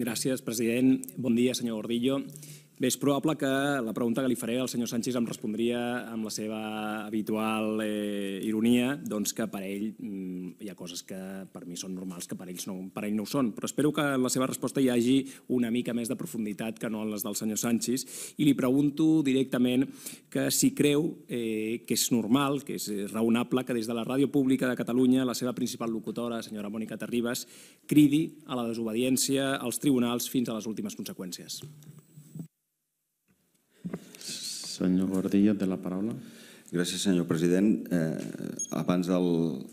Gràcies, president. Bon dia, senyor Gordillo. Bé, és probable que la pregunta que li faré al senyor Sánchez em respondria amb la seva habitual eh, ironia, doncs que per ell mm, hi ha coses que per mi són normals, que per, ells no, per ell no ho són. Però espero que en la seva resposta hi hagi una mica més de profunditat que no en les del senyor Sánchez. I li pregunto directament que si creu eh, que és normal, que és raonable, que des de la ràdio pública de Catalunya la seva principal locutora, senyora Mònica Terribas, cridi a la desobediència als tribunals fins a les últimes conseqüències. Senyor Gordillo, té la paraula. Gràcies, senyor president. Eh, abans el,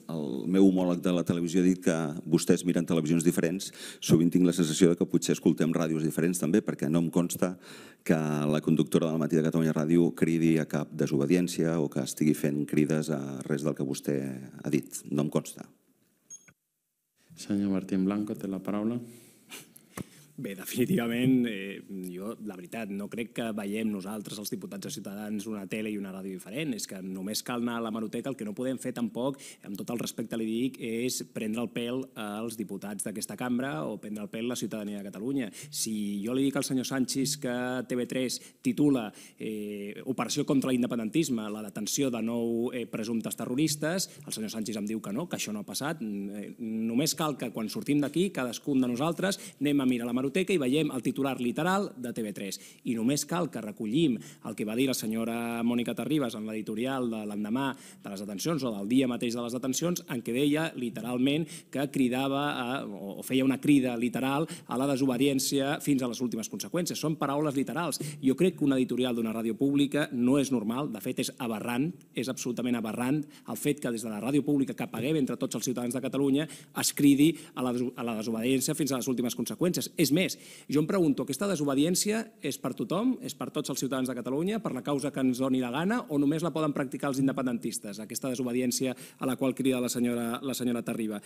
el meu homòleg de la televisió ha dit que vostès miren televisions diferents. Sovint tinc la sensació de que potser escoltem ràdios diferents també, perquè no em consta que la conductora del matí de Catalunya Ràdio cridi a cap desobediència o que estigui fent crides a res del que vostè ha dit. No em consta. Senyor Martín Blanco, té la paraula. Bé, definitivament, eh, jo, la veritat, no crec que veiem nosaltres, els diputats de Ciutadans, una tele i una ràdio diferent. És que només cal anar a la Maroteca. El que no podem fer tampoc, amb tot el respecte li dic, és prendre el pèl als diputats d'aquesta cambra o prendre el pèl a la ciutadania de Catalunya. Si jo li dic al senyor Sánchez que TV3 titula eh, Operació contra l'independentisme, la detenció de nou eh, presumptes terroristes, el senyor Sánchez em diu que no, que això no ha passat. Eh, només cal que quan sortim d'aquí, cadascun de nosaltres, anem a mirar la Maroteca hemeroteca i veiem el titular literal de TV3. I només cal que recollim el que va dir la senyora Mònica Terribas en l'editorial de l'endemà de les detencions o del dia mateix de les detencions, en què deia literalment que cridava a, o feia una crida literal a la desobediència fins a les últimes conseqüències. Són paraules literals. Jo crec que un editorial d'una ràdio pública no és normal, de fet és aberrant, és absolutament aberrant el fet que des de la ràdio pública que paguem entre tots els ciutadans de Catalunya es cridi a la, a la desobediència fins a les últimes conseqüències. És més, jo em pregunto, aquesta desobediència és per tothom, és per tots els ciutadans de Catalunya, per la causa que ens doni la gana, o només la poden practicar els independentistes, aquesta desobediència a la qual crida la senyora, la senyora, Terriba,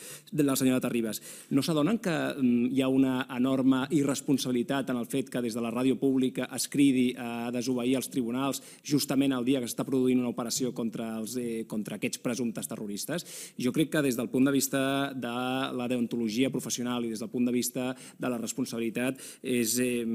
la senyora Terribas. No s'adonen que mm, hi ha una enorme irresponsabilitat en el fet que des de la ràdio pública es cridi a desobeir els tribunals justament el dia que s'està produint una operació contra, els, eh, contra aquests presumptes terroristes? Jo crec que des del punt de vista de la deontologia professional i des del punt de vista de la responsabilitat veritat és, eh,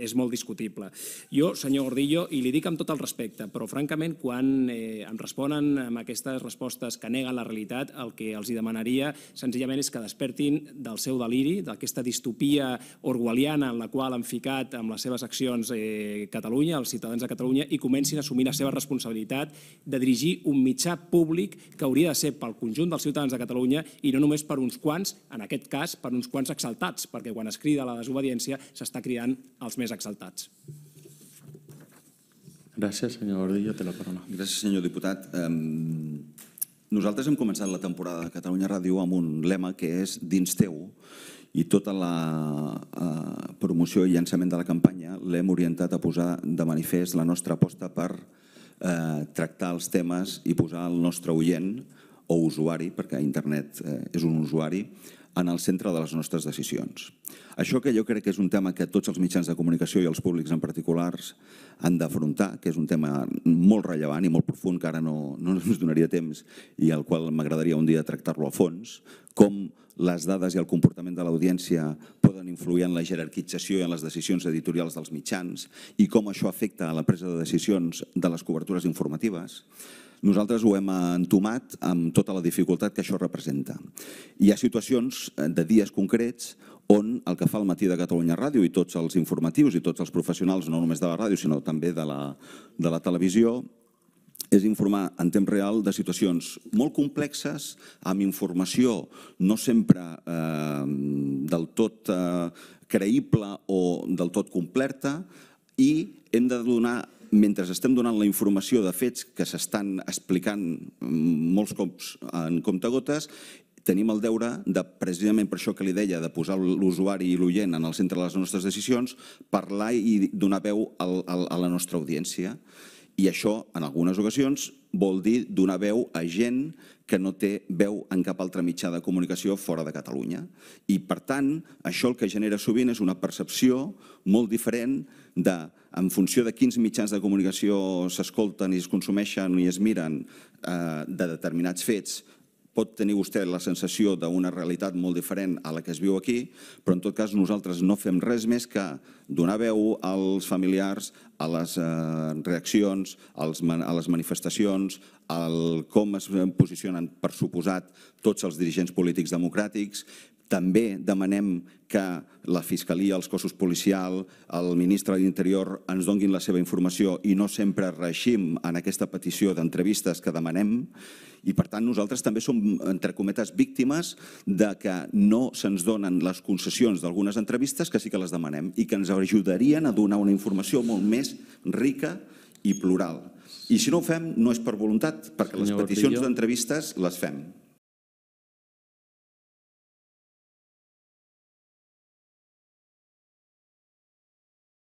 és molt discutible. Jo, senyor Gordillo, i li dic amb tot el respecte, però francament quan eh, em responen amb aquestes respostes que neguen la realitat, el que els hi demanaria senzillament és que despertin del seu deliri, d'aquesta distopia orwelliana en la qual han ficat amb les seves accions eh, Catalunya, els ciutadans de Catalunya, i comencin a assumir la seva responsabilitat de dirigir un mitjà públic que hauria de ser pel conjunt dels ciutadans de Catalunya i no només per uns quants, en aquest cas, per uns quants exaltats, perquè quan es crida la desobediència s'està criant els més exaltats. Gràcies, senyor Gordillo. Té la paraula. Gràcies, senyor diputat. Nosaltres hem començat la temporada de Catalunya Ràdio amb un lema que és dins teu i tota la eh, promoció i llançament de la campanya l'hem orientat a posar de manifest la nostra aposta per eh, tractar els temes i posar el nostre oient o usuari, perquè internet eh, és un usuari, en el centre de les nostres decisions. Això que jo crec que és un tema que tots els mitjans de comunicació i els públics en particulars han d'afrontar, que és un tema molt rellevant i molt profund que ara no, no ens donaria temps i al qual m'agradaria un dia tractar-lo a fons, com les dades i el comportament de l'audiència poden influir en la jerarquització i en les decisions editorials dels mitjans i com això afecta a la presa de decisions de les cobertures informatives. Nosaltres ho hem entomat amb tota la dificultat que això representa. Hi ha situacions eh, de dies concrets on el que fa el matí de Catalunya Ràdio i tots els informatius i tots els professionals, no només de la ràdio, sinó també de la, de la televisió, és informar en temps real de situacions molt complexes, amb informació no sempre eh, del tot eh, creïble o del tot completa, i hem de donar mentre estem donant la informació de fets que s'estan explicant molts cops en comptagotes, tenim el deure de, precisament per això que li deia, de posar l'usuari i l'oient en el centre de les nostres decisions, parlar i donar veu a la nostra audiència. I això, en algunes ocasions, vol dir donar veu a gent que no té veu en cap altre mitjà de comunicació fora de Catalunya. I, per tant, això el que genera sovint és una percepció molt diferent de, en funció de quins mitjans de comunicació s'escolten i es consumeixen i es miren eh, de determinats fets pot tenir vostè la sensació d'una realitat molt diferent a la que es viu aquí, però en tot cas nosaltres no fem res més que donar veu als familiars, a les eh, reaccions, a les manifestacions, al com es posicionen, per suposat, tots els dirigents polítics democràtics, també demanem que la Fiscalia, els cossos policials, el ministre de l'Interior ens donguin la seva informació i no sempre reixim en aquesta petició d'entrevistes que demanem. I per tant nosaltres també som, entre cometes, víctimes de que no se'ns donen les concessions d'algunes entrevistes que sí que les demanem i que ens ajudarien a donar una informació molt més rica i plural. I si no ho fem, no és per voluntat, perquè Senyor les peticions d'entrevistes les fem.